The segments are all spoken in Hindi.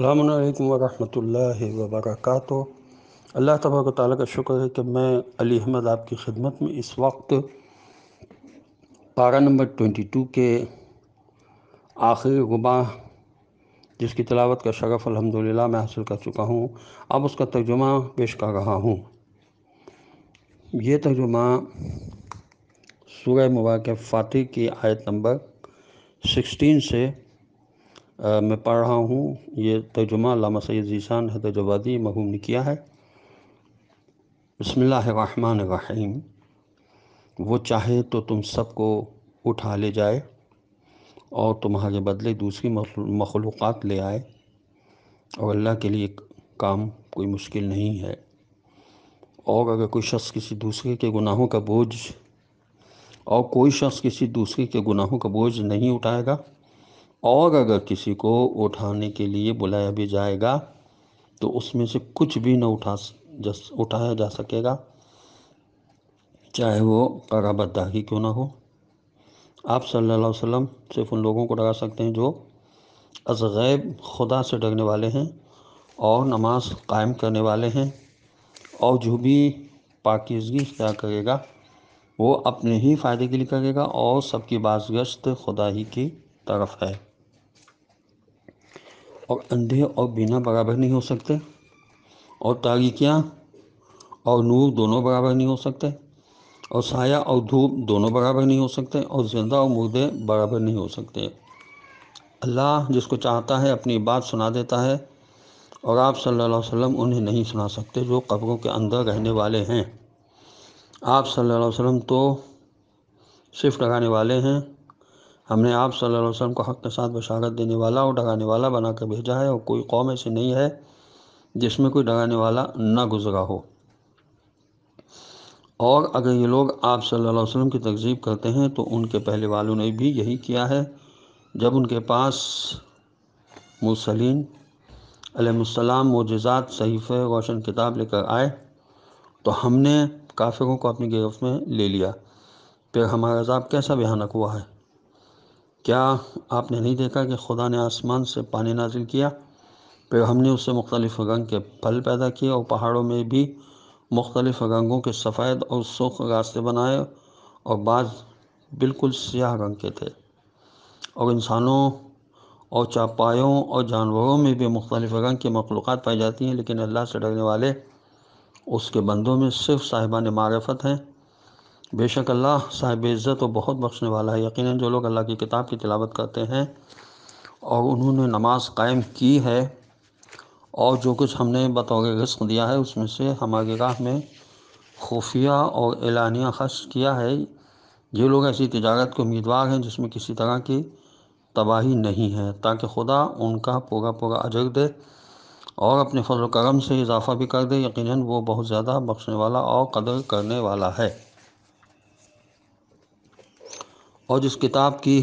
अल्लाम वरहमल वबरक अल्लाह तबारक ताली का शुक्र है कि मैं अली अहमद आपकी खिदमत में इस वक्त पारा नंबर ट्वेंटी टू के आखिरी गुबा जिसकी तलावत का शरफ़ अलहमदिल्ला मैं हासिल कर चुका हूँ अब उसका तर्जुमा पेश कर रहा हूँ ये तर्जुमा सूर्य मुबारक फ़ातिह की आयत नंबर सिक्सटीन से आ, मैं पढ़ रहा हूँ ये तर्जुमा लामा सैद है तजुबादी महूम ने किया है रहीम वो चाहे तो तुम सबको उठा ले जाए और तुम्हारे बदले दूसरी मखलूक़ात ले आए और अल्लाह के लिए काम कोई मुश्किल नहीं है और अगर कोई शख्स किसी दूसरे के गुनाहों का बोझ और कोई शख्स किसी दूसरे के गुनाहों का बोझ नहीं उठाएगा और अगर किसी को उठाने के लिए बुलाया भी जाएगा तो उसमें से कुछ भी न उठा जस उठाया जा सकेगा चाहे वो कराबदाही क्यों ना हो आप सल्लल्लाहु अलैहि वसल्लम सिर्फ उन लोगों को डरा सकते हैं जो अजगैब खुदा से डरने वाले हैं और नमाज कायम करने वाले हैं और जो भी पाकिजगी क्या करेगा वो अपने ही फ़ायदे के लिए करेगा और सबकी बाजगश्त खुदा ही की तरफ है और अंधे और बिना बराबर नहीं हो सकते और तारिकियाँ और नूर दोनों बराबर नहीं हो सकते और साया और धूप दोनों बराबर नहीं हो सकते और जिंदा और मुर्दे बराबर नहीं हो सकते अल्लाह जिसको चाहता है अपनी बात सुना देता है और आप सल्लल्लाहु अलैहि वसल्लम उन्हें नहीं सुना सकते जो कब्रों के अंदर रहने वाले हैं आप सल्लल्लाहु अलैहि वसल्लम तो शिफ्ट लगाने वाले हैं हमने आप सल्लल्लाहु अलैहि वसल्लम को हक़ के साथ बशारत देने वाला और डगाने वाला बना कर भेजा है और कोई कौम ऐसी नहीं है जिसमें कोई डगाने वाला ना गुजरा हो और अगर ये लोग आप सल्लल्लाहु अलैहि वसल्लम की तकजीब करते हैं तो उनके पहले वालों ने भी यही किया है जब उनके पास मुसलिन अलैहिस्सलाम मोजात सहीफ़े रोशन किताब लेकर आए तो हमने काफिरों को अपनी गिरफ्त में ले लिया फिर हमारा अजाब कैसा भयानक हुआ है क्या आपने नहीं देखा कि खुदा ने आसमान से पानी नाजिल किया फिर हमने उससे मुख्तलिफ़ रंग के फल पैदा किए और पहाड़ों में भी मुख्तलिफ़ रंगों के सफ़ेद और सुख रास्ते बनाए और बाज़ बिल्कुल स्याह रंग के थे और इंसानों और चापायों और जानवरों में भी मुख्तलिफ़ रंग की मखलूक पाई जाती हैं लेकिन अल्लाह से डरने वाले उसके बंदों में सिर्फ साहिबान मारफत हैं बेशक अल्लाह साहिब इज़्ज़त तो बहुत बख्शने वाला है यकीनन जो लोग अल्लाह की किताब की तिलावत करते हैं और उन्होंने नमाज कायम की है और जो कुछ हमने बतौर रिस्क दिया है उसमें से हमारे राह में खुफिया और एलानिया खर्च किया है ये लोग ऐसी तजारत के उम्मीदवार हैं जिसमें किसी तरह की तबाही नहीं है ताकि खुदा उनका पूरा पूरा अजर दे और अपने फजल करम से इजाफ़ा भी कर दे यकीनन वो बहुत ज़्यादा बख्शने वाला और कदर करने वाला है और जिस किताब की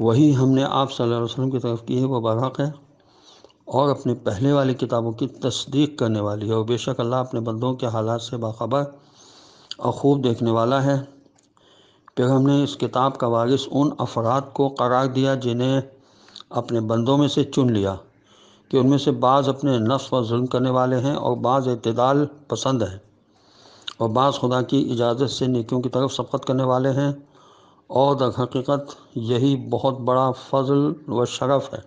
वही हमने आप सल्लल्लाहु अलैहि वसल्लम की तरफ की है वह बरहक है और अपने पहले वाली किताबों की तस्दीक करने वाली है और बेशक अल्लाह अपने बंदों के हालात से बाखबर और खूब देखने वाला है फिर हमने इस किताब का वारिस उन अफराद को करार दिया जिन्हें अपने बंदों में से चुन लिया कि उनमें से बाज़ अपने नफ्स पर जुल्म करने वाले हैं और बाज़ अतदाल पसंद हैं और बाज़ खुदा की इजाज़त से नेकियों की तरफ सफ़त करने वाले हैं और हकीकत यही बहुत बड़ा फजल व शरफ़ है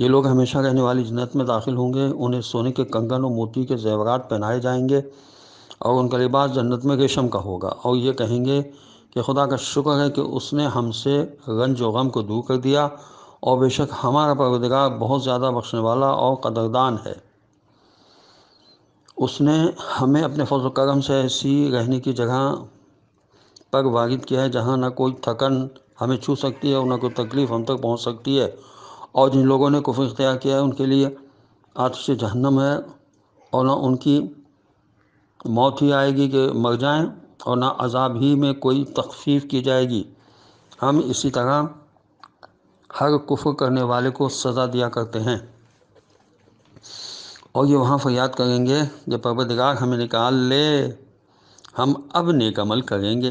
ये लोग हमेशा रहने वाली जन्नत में दाखिल होंगे उन्हें सोने के कंगन और मोती के जेवरात पहनाए जाएंगे और उनका लिबास जन्नत में रेशम का होगा और ये कहेंगे कि खुदा का शुक्र है कि उसने हमसे गंज व गम को दूर कर दिया और बेशक हमारा परवदगार बहुत ज़्यादा बख्शने वाला और कदरदान है उसने हमें अपने फजल करम से ऐसी रहने की जगह तक विभाजित किया है जहाँ ना कोई थकन हमें छू सकती है और ना कोई तकलीफ़ हम तक पहुँच सकती है और जिन लोगों ने कुफ इख्तियार किया है उनके लिए आतश जहन्नम है और ना उनकी मौत ही आएगी कि मर जाएं और ना अजाब ही में कोई तकफीफ़ की जाएगी हम इसी तरह हर कुफ़ करने वाले को सज़ा दिया करते हैं और ये वहाँ फरियाद करेंगे जब परवरदिगार हमें निकाल ले हम अब नेक अमल करेंगे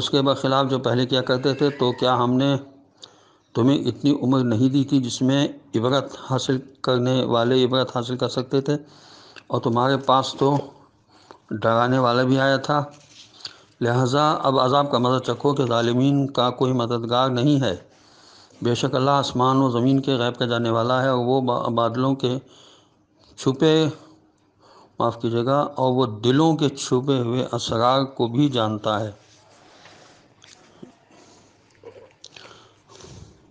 उसके बखिलाफ़ जो पहले किया करते थे तो क्या हमने तुम्हें इतनी उम्र नहीं दी थी जिसमें इबरत हासिल करने वाले इबरत हासिल कर सकते थे और तुम्हारे पास तो डराने वाला भी आया था लिहाजा अब अजाब का मज़ा चखो कि ालमीन का कोई मददगार नहीं है बेशक अल्लाह आसमान व ज़मीन के गैब का जाने वाला है और वो बादलों के छुपे माफ़ कीजिएगा और वो दिलों के छुपे हुए असरार को भी जानता है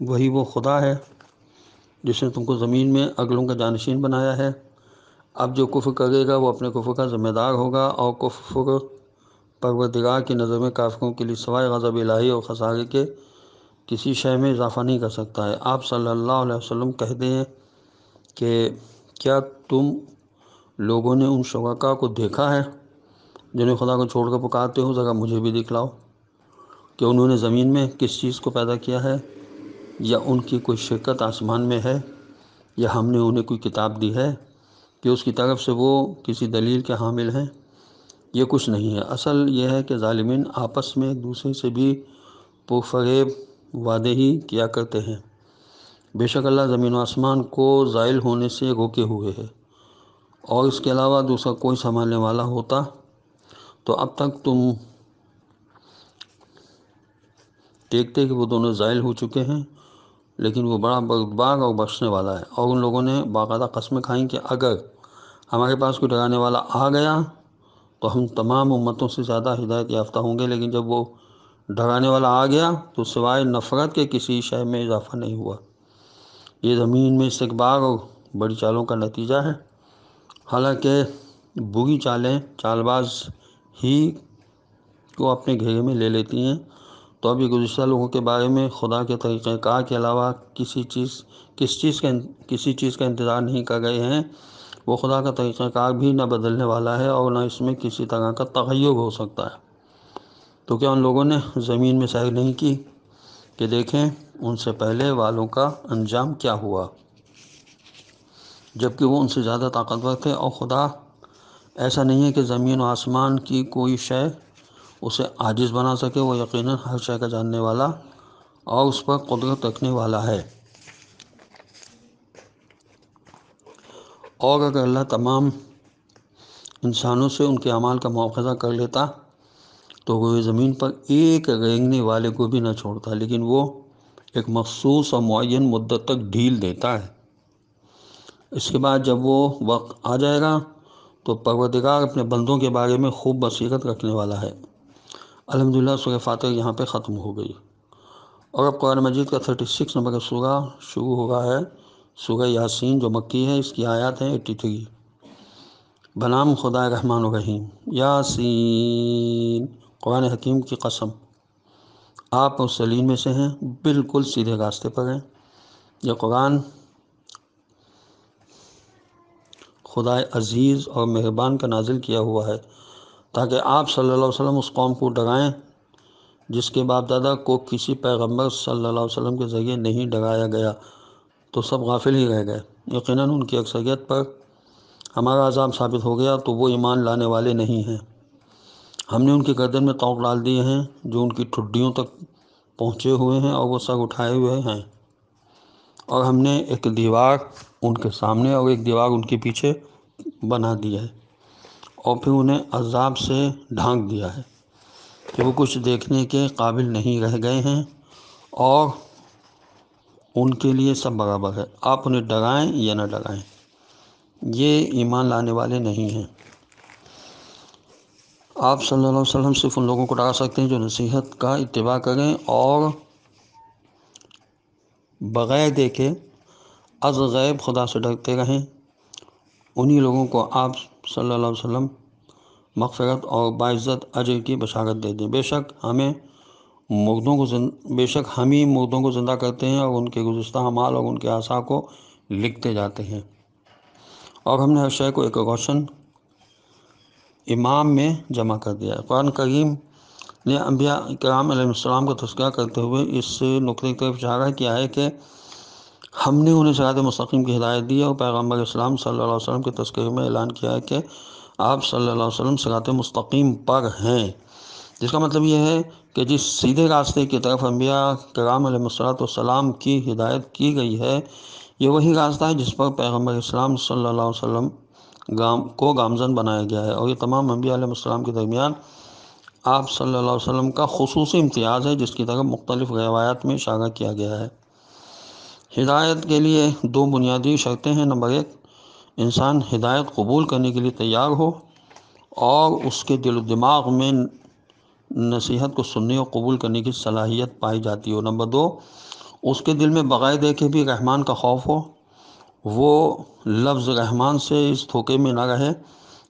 वही वो खुदा है जिसने तुमको ज़मीन में अगलों का जानशीन बनाया है अब जो कुफ़ करेगा वो अपने कुफ़ का ज़िम्मेदार होगा और कुफ़ परवरदिगार की नज़र में काफ़िरों के लिए सवाए गज़ब इलाही और खसारे के किसी शय में इजाफ़ा नहीं कर सकता है आप सल्लल्लाहु अलैहि वसल्लम कह दें कि क्या तुम लोगों ने उन शवका को देखा है जिन्हें खुदा को छोड़कर पुकारते हो ज़रा मुझे भी दिखलाओ कि उन्होंने ज़मीन में किस चीज़ को पैदा किया है या उनकी कोई शिरकत आसमान में है या हमने उन्हें कोई किताब दी है कि उसकी तरफ से वो किसी दलील के हामिल हैं ये कुछ नहीं है असल यह है कि ालमिन आपस में एक दूसरे से भी पुफरेब वादे ही किया करते हैं बेशक अल्लाह ज़मीन आसमान को ज़ायल होने से रोके हुए है और इसके अलावा दूसरा कोई संभालने वाला होता तो अब तक तुम देखते कि वो दोनों ज़ायल हो चुके हैं लेकिन वो बड़ा बदबाग और बख्शने वाला है और उन लोगों ने बाकायदा कस्में खाई कि अगर हमारे पास कोई डराने वाला आ गया तो हम तमाम उम्मतों से ज़्यादा हिदायत याफ्ता होंगे लेकिन जब वो डराने वाला आ गया तो सिवाय नफरत के किसी शय में इजाफा नहीं हुआ ये ज़मीन में इस्तबाग और बड़ी चालों का नतीजा है हालांकि बुरी चालें चालबाज ही को अपने घेरे में ले लेती हैं तो अभी ये लोगों के बारे में खुदा के तरीक़ार के अलावा किसी चीज़ किस चीज़ का किसी चीज़ का इंतज़ार नहीं कर गए हैं वो खुदा का तरीक़ार भी ना बदलने वाला है और ना इसमें किसी तरह का तगैब हो सकता है तो क्या उन लोगों ने ज़मीन में सैर नहीं की कि देखें उनसे पहले वालों का अंजाम क्या हुआ जबकि वो उनसे ज़्यादा ताकतवर थे और ख़ुदा ऐसा नहीं है कि ज़मीन और आसमान की कोई शय उसे आजिज़ बना सके वो यकीनन हर शय का जानने वाला और उस पर कुदरत रखने वाला है और अगर अल्लाह तमाम इंसानों से उनके अमाल का मौखज़ा कर लेता तो गोए ज़मीन पर एक रेंगने वाले को भी ना छोड़ता लेकिन वो एक मखसूस और मुन मुद्दत तक ढील देता है इसके बाद जब वो वक्त आ जाएगा तो परवरदिगार अपने बंदों के बारे में खूब बसीरत रखने वाला है अलहमदिल्ला सूर्य फ़ातह यहाँ पे ख़त्म हो गई और अब कुरान मजीद का थर्टी सिक्स नंबर का सूरा शुरू हो रहा है सूर्य यासीन जो मक्की है इसकी आयात है एट्टी थ्री बनाम खुदा रहमान रहीम यासीन कुरान हकीम की कसम आप उस सलीम में से हैं बिल्कुल सीधे रास्ते पर हैं यह कुरान खुदा अज़ीज़ और मेहरबान का नाजिल किया हुआ है ताकि आप सल्लल्लाहु अलैहि वसल्लम उस कौम को डराएं जिसके बाप दादा को किसी पैगंबर सल्लल्लाहु अलैहि वसल्लम के ज़रिए नहीं डराया गया तो सब गाफिल ही रह गए यकीन उनकी अक्सरियत पर हमारा अज़ाम साबित हो गया तो वो ईमान लाने वाले नहीं हैं हमने उनकी गर्दन में तोक डाल दिए हैं जो उनकी ठुड्डियों तक पहुँचे हुए हैं और वो सब उठाए हुए हैं और हमने एक दीवार उनके सामने और एक दीवार उनके पीछे बना दिया है और फिर उन्हें अजाब से ढांक दिया है कि वो कुछ देखने के काबिल नहीं रह गए हैं और उनके लिए सब बराबर है आप उन्हें डराएं या ना डराएं ये ईमान लाने वाले नहीं हैं आप सल्लल्लाहु अलैहि वसल्लम सिर्फ उन लोगों को डरा सकते हैं जो नसीहत का इतबा करें और बग़ैर देखे अज़ गैब खुदा से डरते रहें उन्हीं लोगों को आप सल्लल्लाहु अलैहि वसल्लम और बाज़्ज़त अजर की बशागत देते हैं बेशक हमें मुर्दों को बेशक हम ही मुर्दों को ज़िंदा करते हैं और उनके गुजशत हमाल और उनके आशा को लिखते जाते हैं और हमने हर शय को एक रोशन इमाम में जमा कर दिया कुरान करीम ने अम्बिया कराम को तस्करा करते हुए इस नुकते की तरफ इशारा किया है कि हमने उन्हें सरात मस्तकीम की हिदायत दी और पैगम्बर इस्लाम सल्ला वसम के तस्करे में ऐलान किया है कि आप सल्ला वसम वसल्लम सरात मस्तकीम पर हैं जिसका मतलब यह है कि जिस सीधे रास्ते की तरफ अम्बिया कराम सलाम की हिदायत की गई है ये वही रास्ता है जिस पर पैगम्बर इस्लाम सल्ला वसम गाम को गामजन बनाया गया है और ये तमाम अम्बियाम के दरमियान आप सल्ला वसम का खसूस इम्तियाज़ है जिसकी तरफ मुख्तलिफ़ रवायात में इशारा किया गया है हिदायत के लिए दो बुनियादी शर्तें हैं नंबर एक इंसान हिदायत कबूल करने के लिए तैयार हो और उसके दिल दिमाग में नसीहत को सुनने और कबूल करने की सलाहियत पाई जाती हो नंबर दो उसके दिल में बगैर देखे भी रहमान का खौफ हो वो लफ्ज़ रहमान से इस धोखे में ना रहे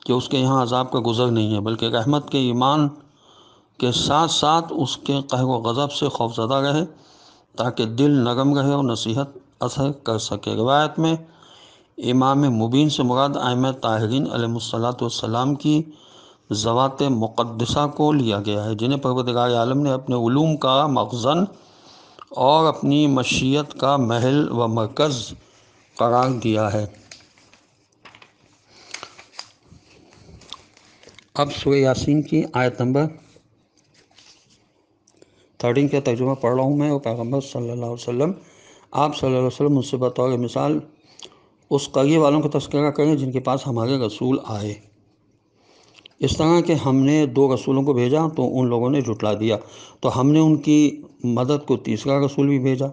कि उसके यहाँ अजाब का गुज़र नहीं है बल्कि रहमत के ईमान के साथ साथ उसके कहर व गज़ब से खौफजदा रहे ताकि दिल नगम रहे और नसीहत असर कर सके रवायत में इमाम मुबीन से मुराद आयम ताहरीन अलमसलातम की जवात मुक़दसा को लिया गया है जिन्हें परवतगार आलम ने अपने ूम का मखजन और अपनी मशीत का महल व मरकज़ करार दिया है अब सूर्यासीन की आयत नंबर स्टार्टिंग का तर्जुमा पढ़ रहा हूँ मैं और पैगम्बर सल्ला वसम आप सल्ला वसम मुझसे बतौर मिसाल उस कगी वालों का तस्करा करें जिनके पास हमारे रसूल आए इस तरह के हमने दो रसूलों को भेजा तो उन लोगों ने जुटला दिया तो हमने उनकी मदद को तीसरा रसूल भी भेजा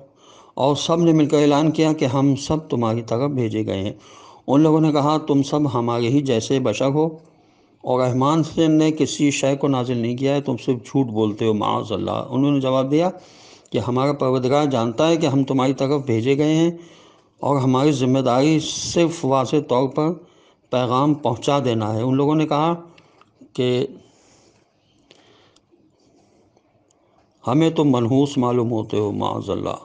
और सब ने मिलकर ऐलान किया कि हम सब तुम्हारी तरफ भेजे गए हैं उन लोगों ने कहा तुम सब हमारे ही जैसे बशक हो और रहमान से ने किसी शय को नाजिल नहीं किया है तुम सिर्फ झूठ बोलते हो माज अल्लाह उन्होंने जवाब दिया कि हमारा परवदगार जानता है कि हम तुम्हारी तरफ भेजे गए हैं और हमारी जिम्मेदारी सिर्फ वाज तौर पर पैगाम पहुंचा देना है उन लोगों ने कहा कि हमें तो मनहूस मालूम होते हो माजल्ला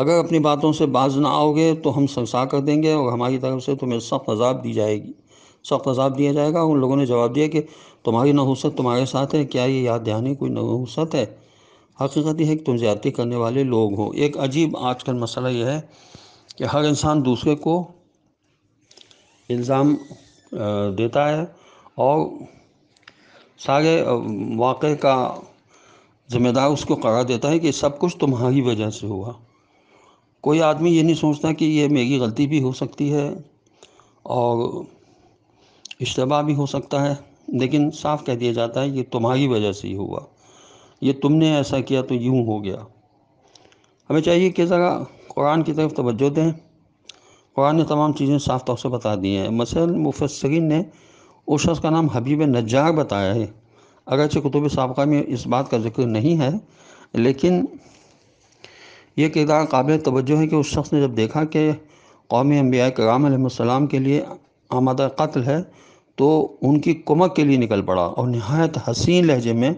अगर अपनी बातों से बाज ना आओगे तो हम संसा कर देंगे और हमारी तरफ से तुम्हें सख्त अजाब दी जाएगी सख्त अजाब दिया जाएगा उन लोगों ने जवाब दिया कि तुम्हारी नहूसत तुम्हारे साथ है क्या ये याद दहानी कोई नहूसत है हकीकत यह है कि तुम ज़्यादती करने वाले लोग हो एक अजीब आजकल मसला यह है कि हर इंसान दूसरे को इल्ज़ाम देता है और सारे वाक़े का ज़िम्मेदार उसको करार देता है कि सब कुछ तुम्हारी वजह से हुआ कोई आदमी ये नहीं सोचता कि ये मेरी गलती भी हो सकती है और इश्तबा भी हो सकता है लेकिन साफ कह दिया जाता है ये तुम्हारी वजह से ही हुआ ये तुमने ऐसा किया तो यूँ हो गया हमें चाहिए कि ज़रा कुरान की तरफ तवज्जो दें कुरान ने तमाम चीज़ें साफ तौर से बता दी हैं मसल मुफसरीन ने उस शख्स का नाम हबीब नजार बताया है अगरचे कुतुब सबका में इस बात का जिक्र नहीं है लेकिन यह किरदार काबिल तवज्जो है कि उस शख्स ने जब देखा कि कौमी अम्बिया कराम के लिए आमदा कत्ल है तो उनकी कुमक के लिए निकल पड़ा और नहायत हसीन लहजे में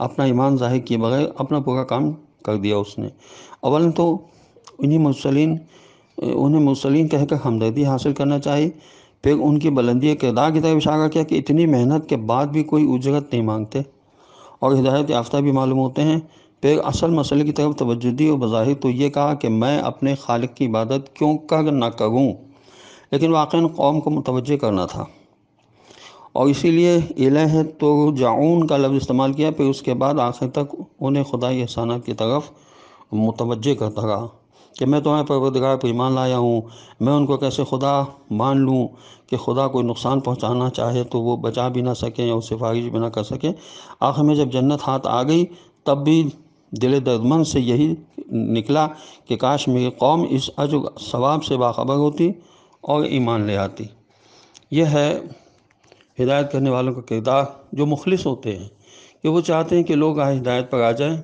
अपना ईमान ज़ाहिर किए बगैर अपना पूरा काम कर दिया उसने अवल तो इन्हीं मुसलिन उन्हें मुसलिन कहकर हमदर्दी हासिल करना चाहिए फिर उनकी बुलंदी किरदार की तरफ इशारा किया कि इतनी मेहनत के बाद भी कोई उजरत नहीं मांगते और हिदायत याफ्ता भी मालूम होते हैं फिर असल मसले की तरफ तोज्जो दी और बज़ाहिर तो ये कहा कि मैं अपने खालिक की इबादत क्यों कर ना करूँ लेकिन वाकई कौम को मुतवजह करना था और इसीलिए इले हैं तो जाऊन का लफ्ज़ इस्तेमाल किया फिर उसके बाद आखिर तक उन्हें खुदाई एहसाना की तरफ मुतवजह करता रहा कि मैं तुम्हें परवरदगार पर ईमान लाया हूँ मैं उनको कैसे खुदा मान लूँ कि खुदा कोई नुकसान पहुँचाना चाहे तो वो बचा भी ना सकें या उससे फारिज भी ना कर सकें आखिर में जब जन्नत हाथ आ गई तब भी दिल दर्दमंद से यही निकला कि काश मेरी कौम इस अज सवाब से बाखबर होती और ईमान ले आती यह है हिदायत करने वालों का किरदार जो मुखलिस होते हैं कि वो चाहते हैं कि लोग आए हिदायत पर आ जाएं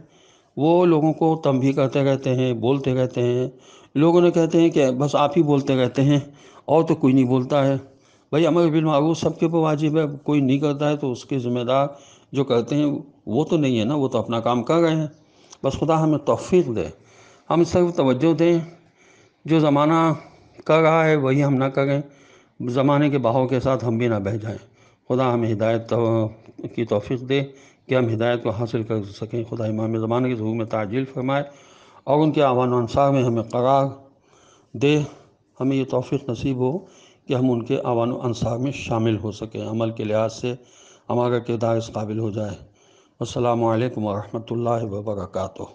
वो लोगों को तम भी करते रहते हैं बोलते रहते हैं लोगों ने कहते हैं कि बस आप ही बोलते रहते हैं और तो कोई नहीं बोलता है भाई अमर बिलमारूफ सब के ऊपर वाजिब है कोई नहीं करता है तो उसके ज़िम्मेदार जो करते हैं वो तो नहीं है ना वो तो अपना काम कर रहे हैं बस खुदा हमें तोफ़ी दे हम इस तरफ तोज्जो दें जो ज़माना कर रहा है वही हम ना करें ज़माने के बहाव के साथ हम भी ना बह जाएँ खुदा हमें हिदायत तो, की तोफ़ी दे कि हम हिदायत को हासिल कर सकें खुदा इमाम ज़मान के जहू में ताजील फरमाए और उनके आवान अनसार में हमें करार दे हमें ये तोफ़ी नसीब हो कि हम उनके आवान अनसार में शामिल हो सकें अमल के लिहाज से हमारा किरदार इस काबिल हो जाए असलकम वरहमल वर्का